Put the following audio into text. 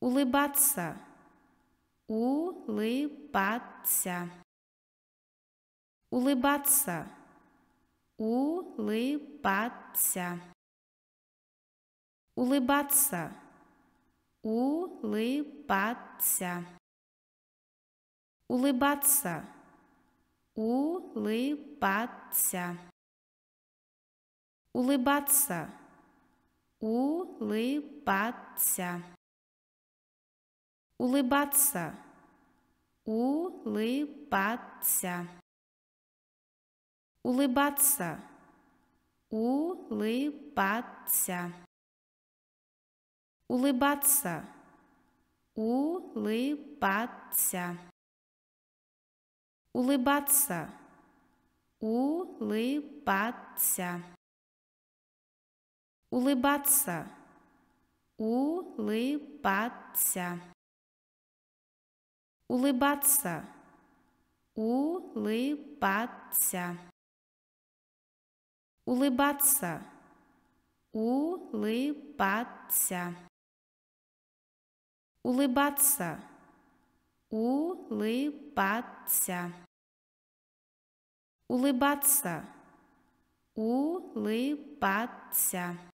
улыбаться, улыбаться, улыбаться, улыбаться, улыбаться, улыбаться, улыбаться, улыбаться, улыбаться улыбаться улыбаться, улыбаться, улыбаться, улыбаться, улыбаться, улыбаться, улыбаться, улыбаться, улыбаться улыбаться улыбаться, улыбаться, улыбаться, улыбаться, улыбаться, улыбаться, улыбаться, улыбаться.